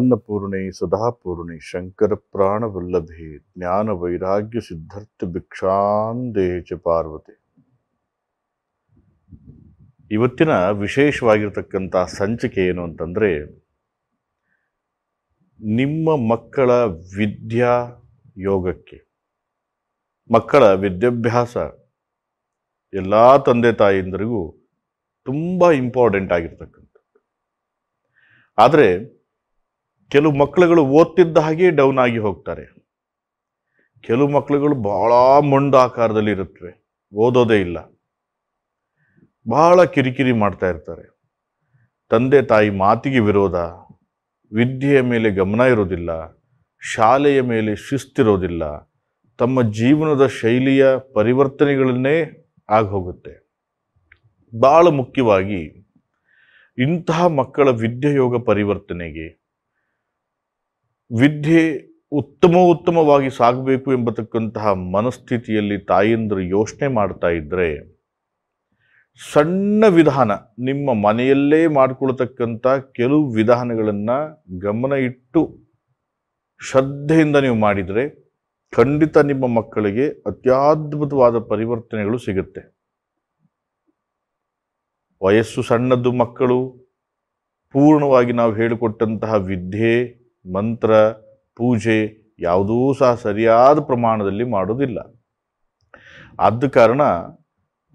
ಅನ್ನಪೂರ್ಣೆ ಸದಾಪೂರ್ಣೆ ಶಂಕರ ಪ್ರಾಣವಲ್ಲಭೆ ಜ್ಞಾನ ವೈರಾಗ್ಯ ಸಿದ್ಧಾರ್ಥ ಭಿಕ್ಷಾಂದೇ ಚ ಪಾರ್ವತಿ ಇವತ್ತಿನ ವಿಶೇಷವಾಗಿರ್ತಕ್ಕಂಥ ಸಂಚಿಕೆ ಏನು ಅಂತಂದರೆ ನಿಮ್ಮ ಮಕ್ಕಳ ವಿದ್ಯಾ ಯೋಗಕ್ಕೆ ಮಕ್ಕಳ ವಿದ್ಯಾಭ್ಯಾಸ ಎಲ್ಲ ತಂದೆ ತಾಯಿಂದರಿಗೂ ತುಂಬ ಇಂಪಾರ್ಟೆಂಟ್ ಆಗಿರ್ತಕ್ಕಂಥದ್ದು ಆದರೆ ಕೆಲವು ಮಕ್ಕಳುಗಳು ಓದ್ತಿದ್ದ ಹಾಗೆ ಡೌನ್ ಆಗಿ ಹೋಗ್ತಾರೆ ಕೆಲವು ಮಕ್ಕಳುಗಳು ಭಾಳ ಮೊಂಡು ಆಕಾರದಲ್ಲಿ ಇರುತ್ತವೆ ಓದೋದೇ ಇಲ್ಲ ಬಹಳ ಕಿರಿಕಿರಿ ಮಾಡ್ತಾ ಇರ್ತಾರೆ ತಂದೆ ತಾಯಿ ಮಾತಿಗೆ ವಿರೋಧ ವಿದ್ಯೆಯ ಮೇಲೆ ಗಮನ ಇರೋದಿಲ್ಲ ಶಾಲೆಯ ಮೇಲೆ ಶಿಸ್ತಿರೋದಿಲ್ಲ ತಮ್ಮ ಜೀವನದ ಶೈಲಿಯ ಪರಿವರ್ತನೆಗಳನ್ನೇ ಆಗೋಗುತ್ತೆ ಭಾಳ ಮುಖ್ಯವಾಗಿ ಇಂತಹ ಮಕ್ಕಳ ವಿದ್ಯೆಯೋಗ ಪರಿವರ್ತನೆಗೆ ವಿದ್ಯೆ ಉತ್ತಮವಾಗಿ ಸಾಗಬೇಕು ಎಂಬತಕ್ಕಂತಹ ಮನಸ್ಥಿತಿಯಲ್ಲಿ ತಾಯಂದರು ಯೋಚನೆ ಮಾಡ್ತಾ ಇದ್ದರೆ ಸಣ್ಣ ವಿಧಾನ ನಿಮ್ಮ ಮನೆಯಲ್ಲೇ ಮಾಡಿಕೊಳ್ತಕ್ಕಂಥ ಕೆಲವು ವಿಧಾನಗಳನ್ನು ಗಮನ ಇಟ್ಟು ಶ್ರದ್ಧೆಯಿಂದ ನೀವು ಮಾಡಿದರೆ ಖಂಡಿತ ನಿಮ್ಮ ಮಕ್ಕಳಿಗೆ ಅತ್ಯದ್ಭುತವಾದ ಪರಿವರ್ತನೆಗಳು ಸಿಗುತ್ತೆ ವಯಸ್ಸು ಸಣ್ಣದ್ದು ಮಕ್ಕಳು ಪೂರ್ಣವಾಗಿ ನಾವು ಹೇಳಿಕೊಟ್ಟಂತಹ ವಿದ್ಯೆ ಮಂತ್ರ ಪೂಜೆ ಯಾವುದೂ ಸಹ ಸರಿಯಾದ ಪ್ರಮಾಣದಲ್ಲಿ ಮಾಡೋದಿಲ್ಲ ಆದ ಕಾರಣ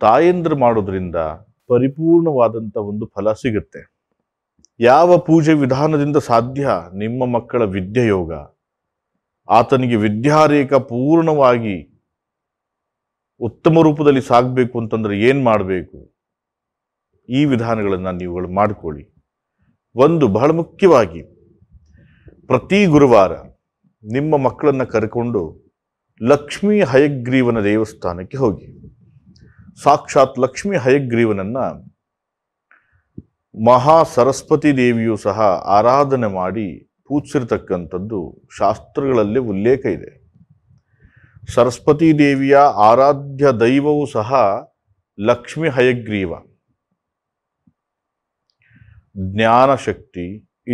ತಾಯಂದ್ರು ಮಾಡೋದ್ರಿಂದ ಪರಿಪೂರ್ಣವಾದಂಥ ಒಂದು ಫಲ ಸಿಗುತ್ತೆ ಯಾವ ಪೂಜೆ ವಿಧಾನದಿಂದ ಸಾಧ್ಯ ನಿಮ್ಮ ಮಕ್ಕಳ ಯೋಗ ಆತನಿಗೆ ವಿದ್ಯಾರೇಖ ಪೂರ್ಣವಾಗಿ ಉತ್ತಮ ರೂಪದಲ್ಲಿ ಸಾಗಬೇಕು ಅಂತಂದ್ರೆ ಏನು ಮಾಡಬೇಕು ಈ ವಿಧಾನಗಳನ್ನು ನೀವುಗಳು ಮಾಡಿಕೊಳ್ಳಿ ಒಂದು ಬಹಳ ಮುಖ್ಯವಾಗಿ ಪ್ರತಿ ಗುರುವಾರ ನಿಮ್ಮ ಮಕ್ಕಳನ್ನು ಕರ್ಕೊಂಡು ಲಕ್ಷ್ಮೀ ಹಯಗ್ರೀವನ ದೇವಸ್ಥಾನಕ್ಕೆ ಹೋಗಿ ಸಾಕ್ಷಾತ್ ಲಕ್ಷ್ಮೀ ಹಯಗ್ರೀವನನ್ನು ಮಹಾ ಸರಸ್ವತಿ ದೇವಿಯು ಸಹ ಆರಾಧನೆ ಮಾಡಿ ಪೂಜಿಸಿರ್ತಕ್ಕಂಥದ್ದು ಶಾಸ್ತ್ರಗಳಲ್ಲಿ ಉಲ್ಲೇಖ ಇದೆ ಸರಸ್ವತಿ ದೇವಿಯ ಆರಾಧ್ಯ ದೈವವೂ ಸಹ ಲಕ್ಷ್ಮಿ ಹಯಗ್ರೀವ ಜ್ಞಾನಶಕ್ತಿ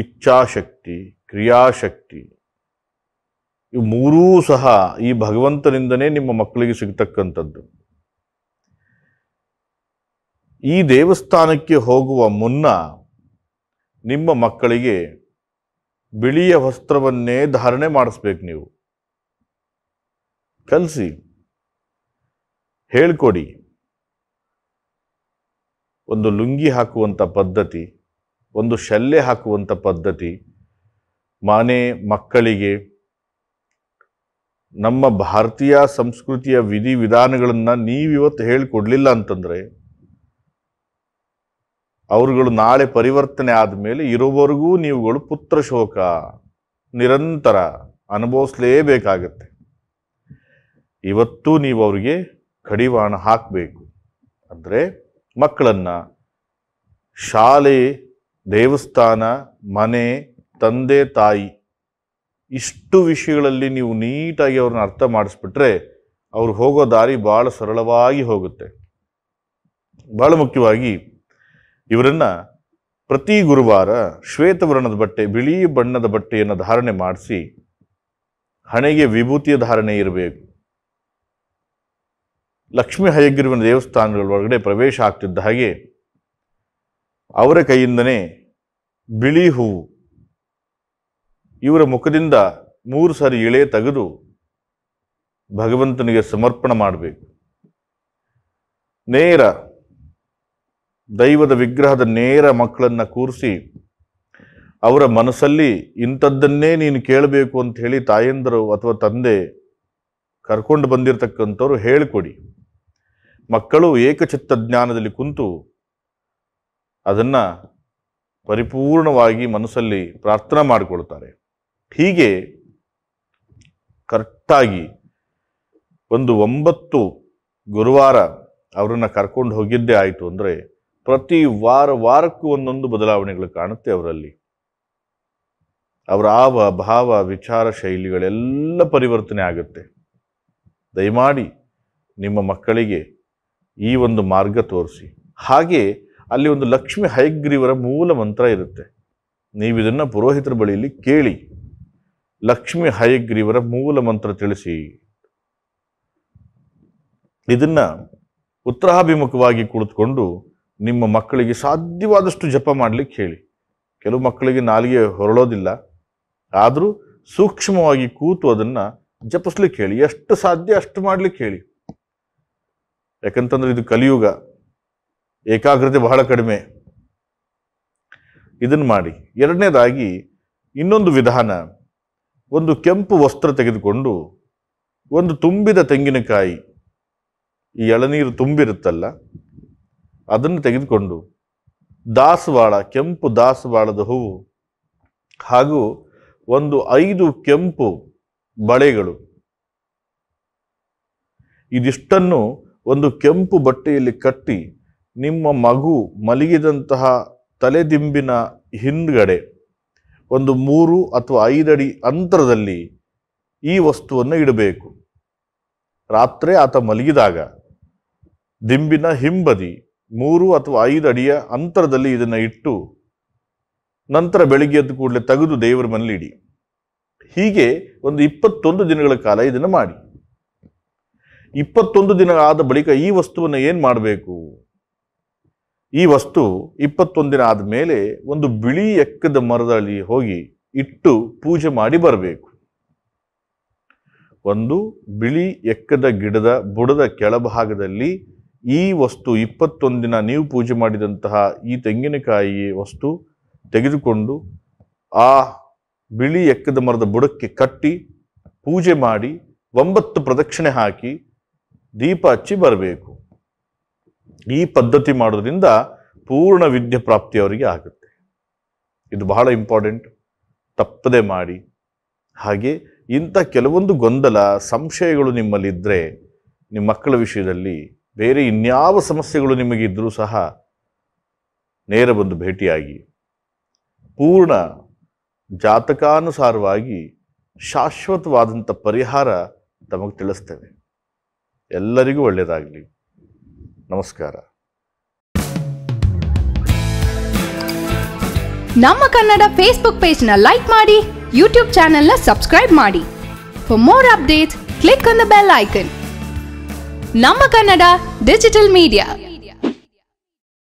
ಇಚ್ಛಾಶಕ್ತಿ ಕ್ರಿಯಾಶಕ್ತಿ ಇವು ಮೂರೂ ಸಹ ಈ ಭಗವಂತನಿಂದನೇ ನಿಮ್ಮ ಮಕ್ಕಳಿಗೆ ಸಿಗ್ತಕ್ಕಂಥದ್ದು ಈ ದೇವಸ್ಥಾನಕ್ಕೆ ಹೋಗುವ ಮುನ್ನ ನಿಮ್ಮ ಮಕ್ಕಳಿಗೆ ಬಿಳಿಯ ವಸ್ತ್ರವನ್ನೇ ಧಾರಣೆ ಮಾಡಿಸ್ಬೇಕು ನೀವು ಕಲಸಿ ಹೇಳ್ಕೊಡಿ ಒಂದು ಲುಂಗಿ ಹಾಕುವಂಥ ಪದ್ಧತಿ ಒಂದು ಶಲ್ಲೆ ಹಾಕುವಂಥ ಪದ್ಧತಿ ಮನೆ ಮಕ್ಕಳಿಗೆ ನಮ್ಮ ಭಾರತೀಯ ಸಂಸ್ಕೃತಿಯ ವಿಧಿವಿಧಾನಗಳನ್ನು ನೀವಿವತ್ತು ಹೇಳಿಕೊಡ್ಲಿಲ್ಲ ಅಂತಂದರೆ ಅವರುಗಳು ನಾಳೆ ಪರಿವರ್ತನೆ ಮೇಲೆ ಇರೋವರೆಗೂ ನೀವುಗಳು ಪುತ್ರ ಶೋಕ ನಿರಂತರ ಅನುಭವಿಸಲೇಬೇಕಾಗತ್ತೆ ಇವತ್ತು ನೀವು ಅವರಿಗೆ ಕಡಿವಾಣ ಹಾಕಬೇಕು ಅಂದರೆ ಮಕ್ಕಳನ್ನು ಶಾಲೆ ದೇವಸ್ಥಾನ ಮನೆ ತಂದೆ ತಾಯಿ ಇಷ್ಟು ವಿಷಯಗಳಲ್ಲಿ ನೀವು ನೀಟಾಗಿ ಅವ್ರನ್ನ ಅರ್ಥ ಮಾಡಿಸ್ಬಿಟ್ರೆ ಅವ್ರು ಹೋಗೋ ದಾರಿ ಭಾಳ ಸರಳವಾಗಿ ಹೋಗುತ್ತೆ ಭಾಳ ಮುಖ್ಯವಾಗಿ ಇವರನ್ನು ಪ್ರತಿ ಗುರುವಾರ ಶ್ವೇತವರ್ಣದ ಬಟ್ಟೆ ಬಿಳಿ ಬಣ್ಣದ ಬಟ್ಟೆಯನ್ನು ಧಾರಣೆ ಮಾಡಿಸಿ ಹಣೆಗೆ ವಿಭೂತಿಯ ಧಾರಣೆ ಇರಬೇಕು ಲಕ್ಷ್ಮೀ ಹಯಗ್ರೀವನ ದೇವಸ್ಥಾನಗಳ ಒಳಗಡೆ ಪ್ರವೇಶ ಆಗ್ತಿದ್ದ ಹಾಗೆ ಅವರ ಕೈಯಿಂದನೇ ಬಿಳಿ ಹೂವು ಇವರ ಮುಖದಿಂದ ಮೂರು ಸಾರಿ ಎಳೆ ತೆಗೆದು ಭಗವಂತನಿಗೆ ಸಮರ್ಪಣೆ ಮಾಡಬೇಕು ನೇರ ದೈವದ ವಿಗ್ರಹದ ನೇರ ಮಕ್ಕಳನ್ನು ಕೂರಿಸಿ ಅವರ ಮನಸ್ಸಲ್ಲಿ ಇಂಥದ್ದನ್ನೇ ನೀನು ಕೇಳಬೇಕು ಅಂತ ಹೇಳಿ ತಾಯಂದರು ಅಥವಾ ತಂದೆ ಕರ್ಕೊಂಡು ಬಂದಿರತಕ್ಕಂಥವ್ರು ಹೇಳಿಕೊಡಿ ಮಕ್ಕಳು ಏಕಚಿತ್ತ ಜ್ಞಾನದಲ್ಲಿ ಕುಂತು ಅದನ್ನು ಪರಿಪೂರ್ಣವಾಗಿ ಮನಸ್ಸಲ್ಲಿ ಪ್ರಾರ್ಥನಾ ಮಾಡಿಕೊಳ್ತಾರೆ ಹೀಗೆ ಕರೆಕ್ಟಾಗಿ ಒಂದು ಒಂಬತ್ತು ಗುರುವಾರ ಅವರನ್ನು ಕರ್ಕೊಂಡು ಹೋಗಿದ್ದೇ ಆಯಿತು ಅಂದರೆ ಪ್ರತಿ ವಾರ ವಾರಕ್ಕೂ ಒಂದೊಂದು ಬದಲಾವಣೆಗಳು ಕಾಣುತ್ತೆ ಅವರಲ್ಲಿ ಅವರ ಆವ ಭಾವ ವಿಚಾರ ಶೈಲಿಗಳೆಲ್ಲ ಪರಿವರ್ತನೆ ಆಗುತ್ತೆ ದಯಮಾಡಿ ನಿಮ್ಮ ಮಕ್ಕಳಿಗೆ ಈ ಒಂದು ಮಾರ್ಗ ತೋರಿಸಿ ಹಾಗೆ ಅಲ್ಲಿ ಒಂದು ಲಕ್ಷ್ಮಿ ಹೈಗ್ರೀವರ ಮೂಲ ಮಂತ್ರ ಇರುತ್ತೆ ನೀವು ಇದನ್ನು ಪುರೋಹಿತರ ಬಳಿಯಲ್ಲಿ ಕೇಳಿ ಲಕ್ಷ್ಮಿ ಹಯಗ್ರೀವರ ಮೂಲ ಮಂತ್ರ ತಿಳಿಸಿ ಇದನ್ನ ಉತ್ತರಾಭಿಮುಖವಾಗಿ ಕುಳಿತುಕೊಂಡು ನಿಮ್ಮ ಮಕ್ಕಳಿಗೆ ಸಾಧ್ಯವಾದಷ್ಟು ಜಪ ಮಾಡಲಿಕ್ಕೆ ಹೇಳಿ ಕೆಲವು ಮಕ್ಕಳಿಗೆ ನಾಲಿಗೆ ಹೊರಳೋದಿಲ್ಲ ಆದರೂ ಸೂಕ್ಷ್ಮವಾಗಿ ಕೂತು ಅದನ್ನು ಜಪಿಸ್ಲಿಕ್ಕೆ ಹೇಳಿ ಎಷ್ಟು ಸಾಧ್ಯ ಅಷ್ಟು ಮಾಡ್ಲಿಕ್ಕೆ ಹೇಳಿ ಯಾಕಂತಂದ್ರೆ ಇದು ಕಲಿಯುಗ ಏಕಾಗ್ರತೆ ಬಹಳ ಕಡಿಮೆ ಇದನ್ನ ಮಾಡಿ ಎರಡನೇದಾಗಿ ಇನ್ನೊಂದು ವಿಧಾನ ಒಂದು ಕೆಂಪು ವಸ್ತ್ರ ತೆಗೆದುಕೊಂಡು ಒಂದು ತುಂಬಿದ ತೆಂಗಿನಕಾಯಿ ಈ ಎಳನೀರು ತುಂಬಿರುತ್ತಲ್ಲ ಅದನ್ನು ತೆಗೆದುಕೊಂಡು ದಾಸವಾಳ ಕೆಂಪು ದಾಸವಾಳದ ಹೂವು ಹಾಗೂ ಒಂದು ಐದು ಕೆಂಪು ಬಳೆಗಳು ಇದಿಷ್ಟನ್ನು ಒಂದು ಕೆಂಪು ಬಟ್ಟೆಯಲ್ಲಿ ಕಟ್ಟಿ ನಿಮ್ಮ ಮಗು ಮಲಗಿದಂತಹ ತಲೆದಿಂಬಿನ ಹಿಂದ್ಗಡೆ ಒಂದು ಮೂರು ಅಥವಾ ಐದಡಿ ಅಂತರದಲ್ಲಿ ಈ ವಸ್ತುವನ್ನು ಇಡಬೇಕು ರಾತ್ರಿ ಆತ ಮಲಗಿದಾಗ ದಿಂಬಿನ ಹಿಂಬದಿ ಮೂರು ಅಥವಾ ಐದು ಅಡಿಯ ಅಂತರದಲ್ಲಿ ಇದನ್ನು ಇಟ್ಟು ನಂತರ ಬೆಳಿಗ್ಗೆ ಎದ್ದು ಕೂಡಲೇ ತೆಗೆದು ದೇವರ ಮನೇಲಿ ಇಡಿ ಹೀಗೆ ಒಂದು ಇಪ್ಪತ್ತೊಂದು ದಿನಗಳ ಕಾಲ ಇದನ್ನು ಮಾಡಿ ಇಪ್ಪತ್ತೊಂದು ದಿನ ಆದ ಬಳಿಕ ಈ ವಸ್ತುವನ್ನು ಏನು ಮಾಡಬೇಕು ಈ ವಸ್ತು ಇಪ್ಪತ್ತೊಂದಿನ ದಿನ ಆದಮೇಲೆ ಒಂದು ಬಿಳಿ ಎಕ್ಕದ ಮರದಲ್ಲಿ ಹೋಗಿ ಇಟ್ಟು ಪೂಜೆ ಮಾಡಿ ಬರಬೇಕು ಒಂದು ಬಿಳಿ ಎಕ್ಕದ ಗಿಡದ ಬುಡದ ಕೆಳಭಾಗದಲ್ಲಿ ಈ ವಸ್ತು ಇಪ್ಪತ್ತೊಂದಿನ ದಿನ ನೀವು ಪೂಜೆ ಮಾಡಿದಂತಹ ಈ ತೆಂಗಿನಕಾಯಿ ವಸ್ತು ತೆಗೆದುಕೊಂಡು ಆ ಬಿಳಿ ಎಕ್ಕದ ಮರದ ಬುಡಕ್ಕೆ ಕಟ್ಟಿ ಪೂಜೆ ಮಾಡಿ ಒಂಬತ್ತು ಪ್ರದಕ್ಷಿಣೆ ಹಾಕಿ ದೀಪ ಹಚ್ಚಿ ಬರಬೇಕು ಈ ಪದ್ಧತಿ ಮಾಡೋದ್ರಿಂದ ಪೂರ್ಣ ವಿದ್ಯೆ ಅವರಿಗೆ ಆಗುತ್ತೆ ಇದು ಬಹಳ ಇಂಪಾರ್ಟೆಂಟ್ ತಪ್ಪದೆ ಮಾಡಿ ಹಾಗೆ ಇಂಥ ಕೆಲವೊಂದು ಗೊಂದಲ ಸಂಶಯಗಳು ನಿಮ್ಮಲ್ಲಿದ್ದರೆ ನಿಮ್ಮ ಮಕ್ಕಳ ವಿಷಯದಲ್ಲಿ ಬೇರೆ ಇನ್ಯಾವ ಸಮಸ್ಯೆಗಳು ನಿಮಗಿದ್ದರೂ ಸಹ ನೇರ ಬಂದು ಭೇಟಿಯಾಗಿ ಪೂರ್ಣ ಜಾತಕಾನುಸಾರವಾಗಿ ಶಾಶ್ವತವಾದಂಥ ಪರಿಹಾರ ತಮಗೆ ತಿಳಿಸ್ತೇವೆ ಎಲ್ಲರಿಗೂ ಒಳ್ಳೆಯದಾಗಲಿ ನಮಸ್ಕಾರ ನಮ್ಮ ಕನ್ನಡ ಫೇಸ್ಬುಕ್ ನ ಲೈಕ್ ಮಾಡಿ ಯೂಟ್ಯೂಬ್ ನ ಸಬ್ಸ್ಕ್ರೈಬ್ ಮಾಡಿ for more updates click on the bell icon ನಮ್ಮ ಕನ್ನಡ ಡಿಜಿಟಲ್ ಮೀಡಿಯಾ